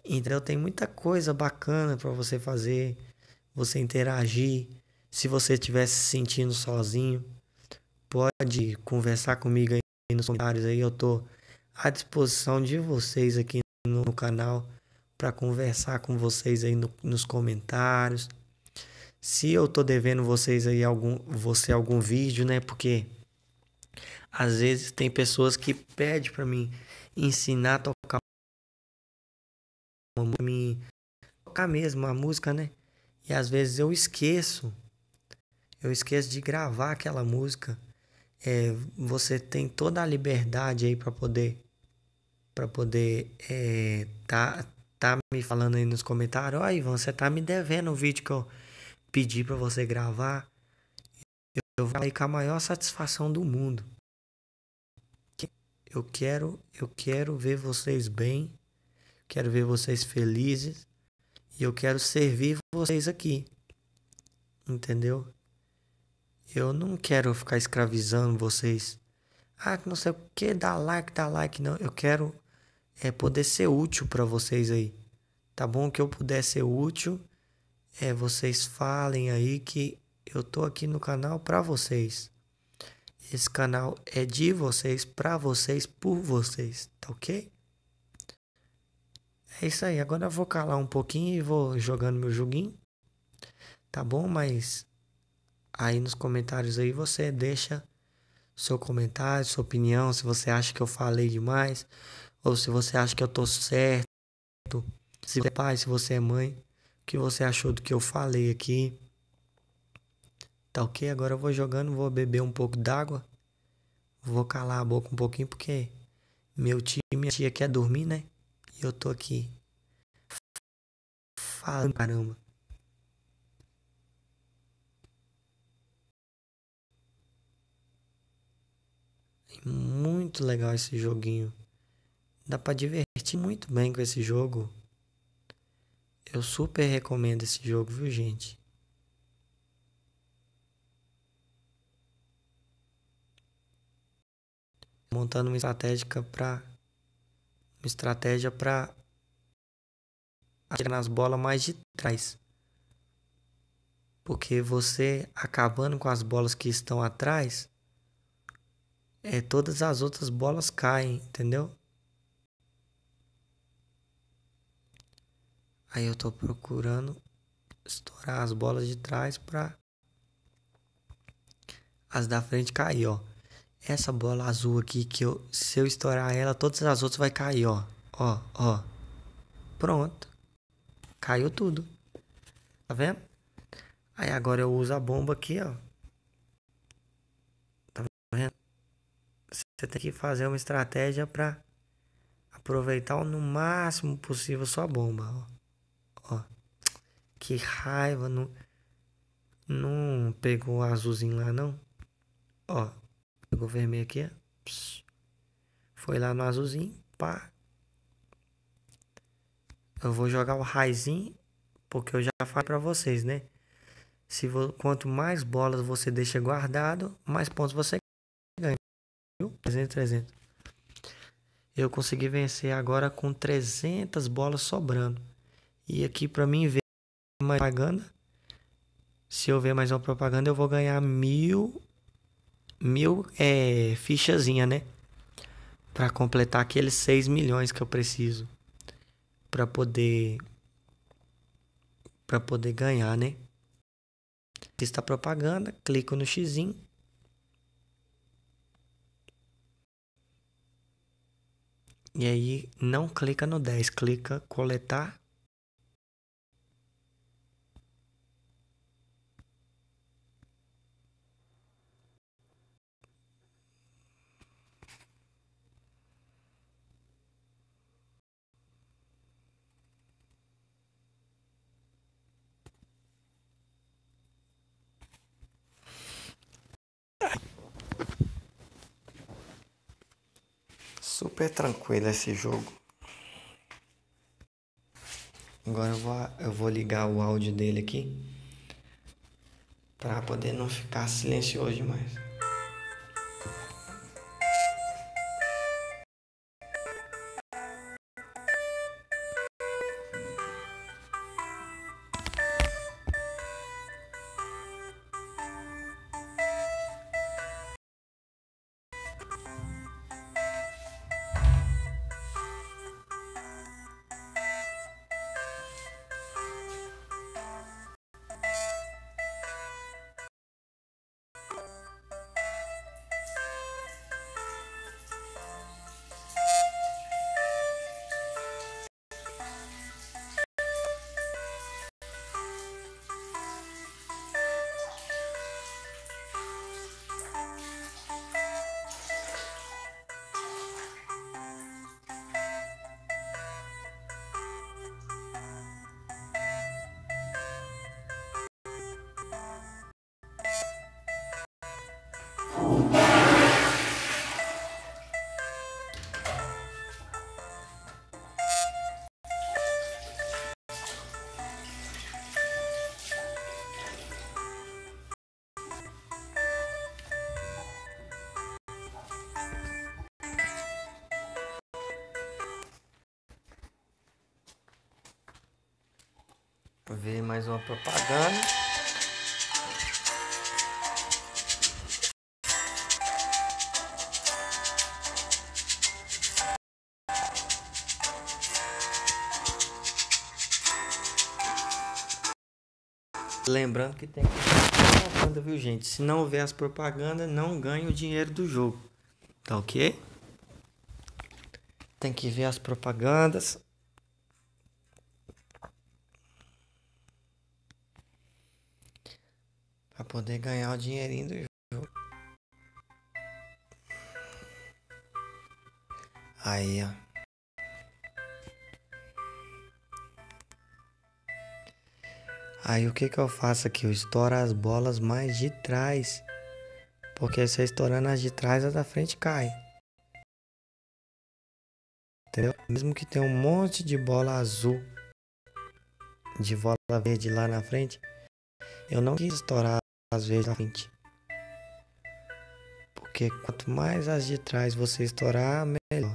Entendeu? Tem muita coisa bacana para você fazer, você interagir. Se você estiver se sentindo sozinho, pode conversar comigo aí nos comentários aí. Eu tô à disposição de vocês aqui no, canal para conversar com vocês aí no, nos comentários. Se eu tô devendo vocês aí algum você algum vídeo, né? Porque às vezes tem pessoas que pedem para mim ensinar a tocar uma música, me tocar mesmo a música, né? E às vezes eu esqueço. Eu esqueço de gravar aquela música. É, você tem toda a liberdade aí para poder para poder é, tá tá me falando aí nos comentários, ó, oh, Ivan, você tá me devendo o vídeo que eu pedi para você gravar. Eu, vou aí com a maior satisfação do mundo. Eu quero, eu quero ver vocês bem, quero ver vocês felizes e eu quero servir vocês aqui. Entendeu? Eu não quero ficar escravizando vocês. Ah, que não sei o que, dá like, dá like. Não, eu quero é poder ser útil para vocês aí. Tá bom que eu puder ser útil, é vocês falem aí que eu tô aqui no canal para vocês. Esse canal é de vocês, para vocês, por vocês, tá ok? É isso aí, agora eu vou calar um pouquinho e vou jogando meu joguinho. Tá bom? Mas aí nos comentários aí você deixa seu comentário, sua opinião, se você acha que eu falei demais, ou se você acha que eu tô certo, se você é pai, se você é mãe, o que você achou do que eu falei aqui. Tá ok? Agora eu vou jogando, vou beber um pouco d'água. Vou calar a boca um pouquinho porque meu tio e minha tia quer dormir, né? E eu tô aqui falando caramba. Muito legal esse joguinho. Dá para divertir muito bem com esse jogo. Eu super recomendo esse jogo, viu, gente? montando uma estratégia para uma estratégia para atirar nas bolas mais de trás. Porque você acabando com as bolas que estão atrás, é, todas as outras bolas caem, entendeu? Aí eu tô procurando estourar as bolas de trás para as da frente cair, ó. Essa bola azul aqui, que eu, se eu estourar ela, todas as outras vai cair, ó. Ó, ó. Pronto. Caiu tudo. Tá vendo? Aí agora eu uso a bomba aqui, ó. Tá vendo? Você tem que fazer uma estratégia pra aproveitar no máximo possível sua bomba, ó. ó. Que raiva, não... Não pegou o azulzinho lá, não? Ó, Pegou o vermelho aqui, ó. É, foi lá no azulzinho, pá. Eu vou jogar o raizinho, porque eu já falei para vocês, né? Se quanto mais bolas você deixa guardado, mais pontos você ganha. 300, 300. Eu consegui vencer agora com 300 bolas sobrando. E aqui para mim ver mais propaganda. Se eu ver mais uma propaganda, eu vou ganhar mil mil é, fichazinha, né? Para completar aqueles 6 milhões que eu preciso para poder para poder ganhar, né? Está propaganda, clico no xizinho. E aí não clica no 10, clica coletar Super tranquilo esse jogo. Agora eu vou, eu vou ligar o áudio dele aqui para poder não ficar silencioso demais. ver mais uma propaganda. Lembrando que tem que ver as propaganda, viu gente? Se não houver as propagandas, não ganha o dinheiro do jogo. Tá ok? Tem que ver as propagandas. poder ganhar o dinheirinho do jogo. Aí, ó. Aí o que que eu faço aqui? Eu estouro as bolas mais de trás. Porque se eu estourando as de trás, as da frente cai. Entendeu? Mesmo que tenha um monte de bola azul de bola verde lá na frente, eu não quis estourar às vezes na frente. Porque quanto mais as de trás você estourar, melhor.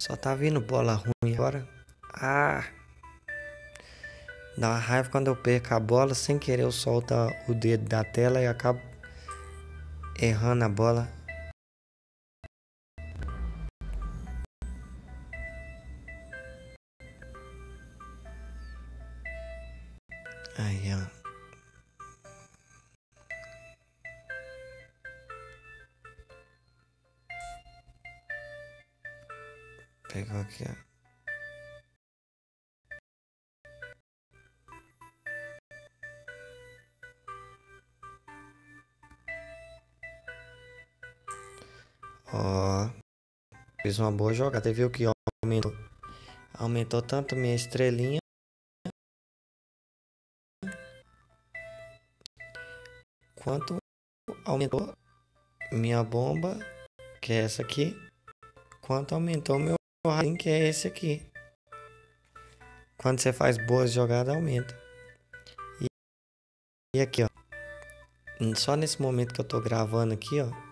Só tá vindo bola ruim agora. Ah! Dá uma raiva quando eu perco a bola, sem querer eu solto o dedo da tela e acabo errando a bola. Aí, ó. Pegou aqui, ó. Fiz uma boa jogada, viu que aumentou, aumentou tanto minha estrelinha. Quanto aumentou minha bomba, que é essa aqui. Quanto aumentou meu raio, que é esse aqui. Quando você faz boas jogadas, aumenta. E, e aqui, ó. Só nesse momento que eu tô gravando aqui, ó.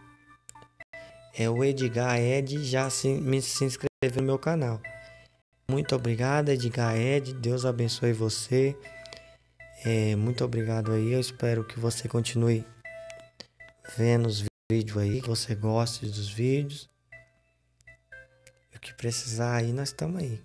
É o Edgar Ed já se, me, se inscreveu no meu canal. Muito obrigado, Edgar Ed. Deus abençoe você. É, muito obrigado aí. Eu espero que você continue vendo os vídeos aí, que você goste dos vídeos. o que precisar aí, nós estamos aí.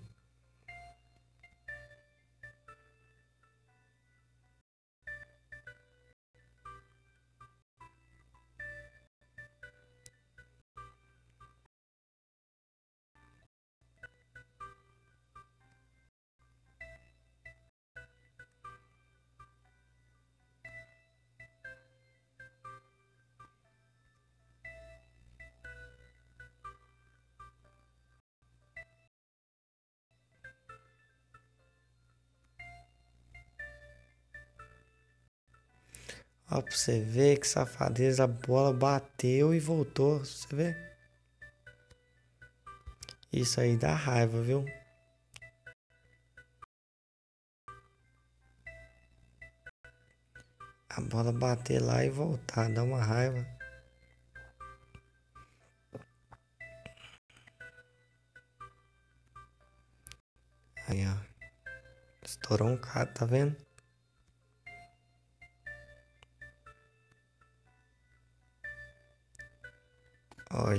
Ó, pra você ver que safadeza, a bola bateu e voltou, você vê? Isso aí dá raiva, viu? A bola bater lá e voltar, dá uma raiva. Aí, ó. Estourou um cara, tá vendo?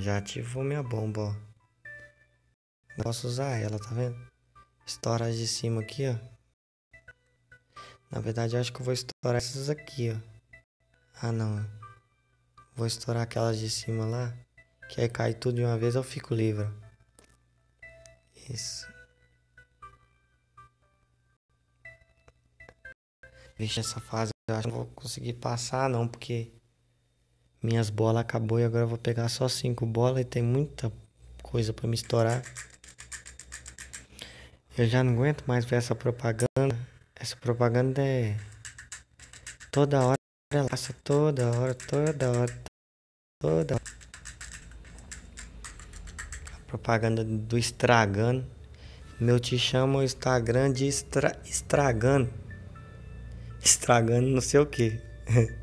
já ativou minha bomba, ó. posso usar ela, tá vendo? Estourar as de cima aqui, ó. Na verdade, eu acho que eu vou estourar essas aqui, ó. Ah, não. Vou estourar aquelas de cima lá. Que aí cai tudo de uma vez, eu fico livre. Isso. Vixe, essa fase eu acho que não vou conseguir passar, não, porque minhas bolas acabou e agora eu vou pegar só cinco bolas e tem muita coisa para me estourar. Eu já não aguento mais ver essa propaganda. Essa propaganda é toda hora, ela passa toda hora, toda hora, toda hora. A propaganda do estragando. Meu te chama o Instagram de estra, estragando. Estragando não sei o que. <laughs>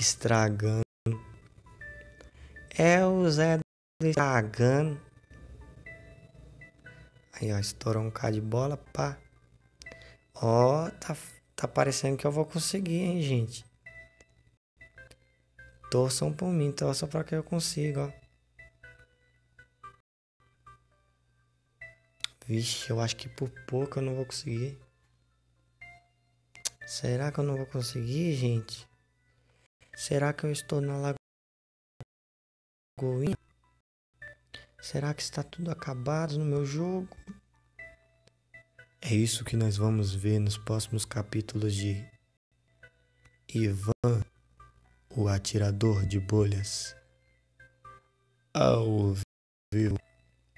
estragando. É o Zé do estragando. Aí, ó, estourou um K de bola, pá. Ó, tá, tá parecendo que eu vou conseguir, hein, gente. Torçam por mim, torçam pra que eu consiga, ó. Vixe, eu acho que por pouco eu não vou conseguir. Será que eu não vou conseguir, gente? Será que eu estou na lagoa? Será que está tudo acabado no meu jogo? É isso que nós vamos ver nos próximos capítulos de Ivan, o atirador de bolhas. Ao vivo.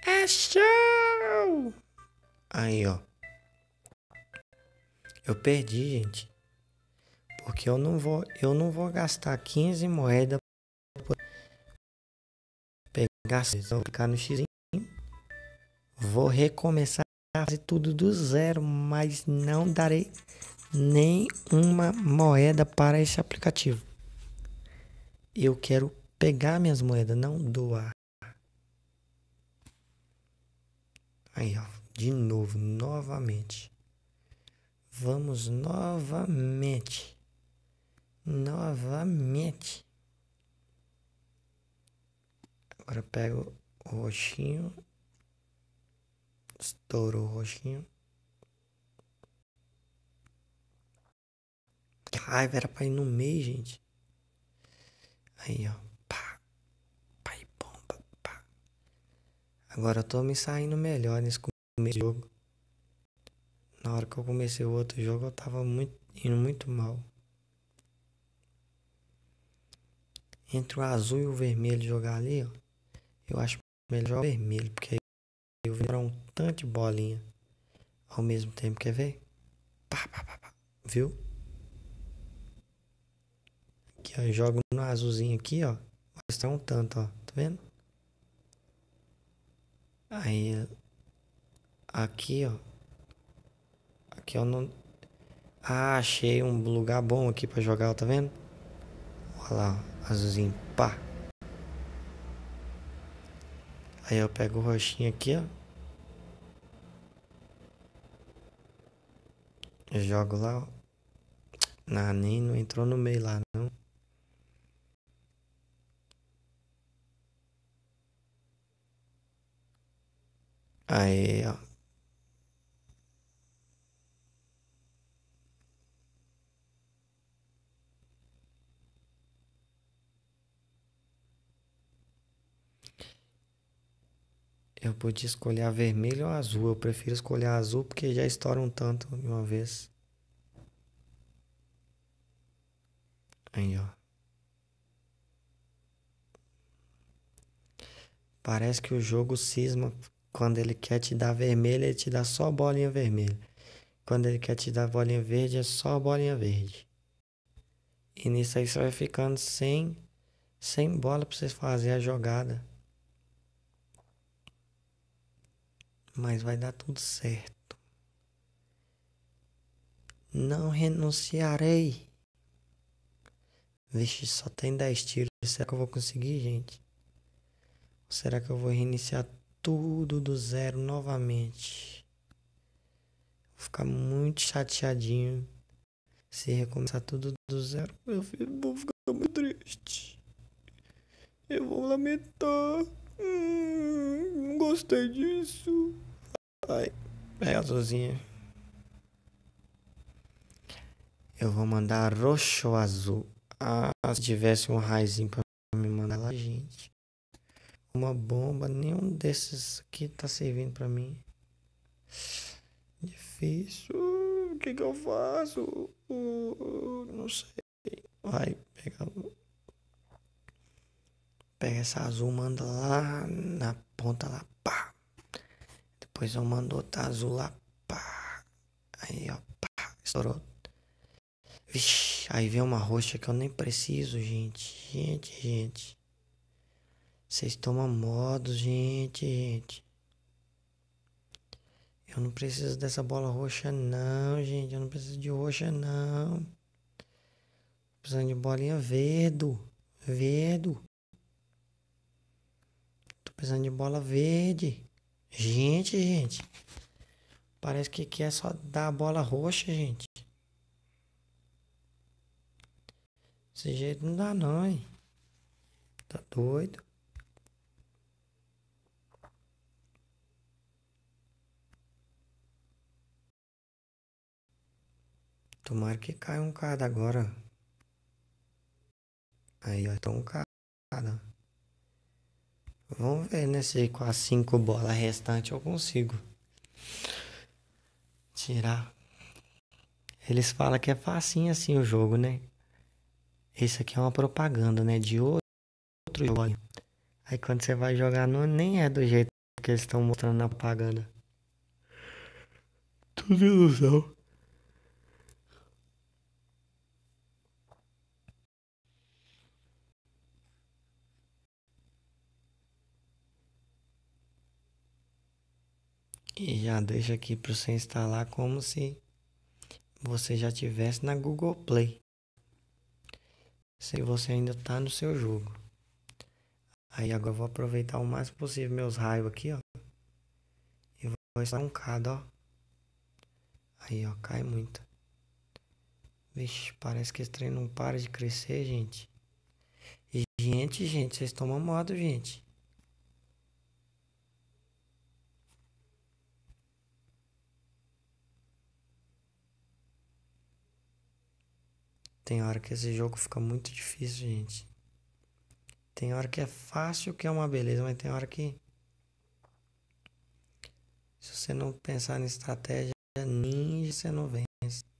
É show! Aí, ó. Eu perdi, gente porque eu não vou, eu não vou gastar 15 moedas por pegar, vou clicar no x, vou recomeçar tudo do zero, mas não darei nem uma moeda para esse aplicativo. Eu quero pegar minhas moedas, não doar. Aí, ó, de novo, novamente. Vamos novamente novamente. Agora eu pego o roxinho, estouro o roxinho. Que raiva, era pra ir no meio, gente. Aí, ó. Pá. Pai, bomba, pá. Agora eu tô me saindo melhor nesse começo jogo. Na hora que eu comecei o outro jogo, eu tava muito, indo muito mal. entre o azul e o vermelho jogar ali, ó, eu acho melhor jogar o vermelho, porque aí eu vou um tanto de bolinha ao mesmo tempo, quer ver? Pá, pá, pá, pá. Viu? Aqui, ó, eu jogo no azulzinho aqui, ó. Mostrar tá um tanto, ó. Tá vendo? Aí, aqui, ó. Aqui eu não... Ah, achei um lugar bom aqui pra jogar, ó, tá vendo? Olha lá, azulzinho, pá. Aí eu pego o roxinho aqui, ó. Eu jogo lá, ó. Ah, nem não entrou no meio lá, não. Aí, ó. Eu podia escolher a vermelha ou a azul. Eu prefiro escolher a azul porque já estoura um tanto de uma vez. Aí, ó. Parece que o jogo cisma. Quando ele quer te dar vermelha, ele te dá só bolinha vermelha. Quando ele quer te dar bolinha verde, é só bolinha verde. E nisso aí você vai ficando sem, sem bola pra você fazer a jogada. mas vai dar tudo certo. Não renunciarei. Vixe, só tem 10 tiros. Será que eu vou conseguir, gente? Ou será que eu vou reiniciar tudo do zero novamente? Vou ficar muito chateadinho. Se recomeçar tudo do zero, eu vou ficar muito triste. Eu vou lamentar. Hum, não gostei disso. Ai, a azulzinha. Eu vou mandar roxo azul. Ah, se tivesse um raizinho pra me mandar lá, gente. Uma bomba, nenhum desses aqui tá servindo pra mim. Difícil. O que, que eu faço? não sei. Vai, a Pega essa azul, manda lá na ponta lá, pá. Depois eu mando outra azul lá, pá. Aí, ó, pá, estourou. Vixe, aí vem uma roxa que eu nem preciso, gente. Gente, gente. Vocês tomam modos, gente, gente. Eu não preciso dessa bola roxa, não, gente. Eu não preciso de roxa, não. precisando de bolinha verde. Verde precisando de bola verde. Gente, gente. Parece que aqui é só dar a bola roxa, gente. Desse jeito não dá não, hein? Tá doido? Tomara que caia um cara agora. Aí, ó, então um cara. Vamos ver, né? Se com as cinco bolas restantes eu consigo tirar. Eles falam que é facinho assim o jogo, né? Isso aqui é uma propaganda, né? De outro jogo. Aí quando você vai jogar, não, nem é do jeito que eles estão mostrando na propaganda. Tudo ilusão. E já deixa aqui para você instalar como se você já tivesse na Google Play. Se você ainda está no seu jogo. Aí agora eu vou aproveitar o mais possível meus raios aqui, ó. E vou instalar um cada, ó. Aí, ó, cai muito. Vixe, parece que esse trem não para de crescer, gente. E, gente, gente, vocês tomam modo, gente. Tem hora que esse jogo fica muito difícil, gente. Tem hora que é fácil, que é uma beleza, mas tem hora que. Se você não pensar em estratégia ninja, você não vence.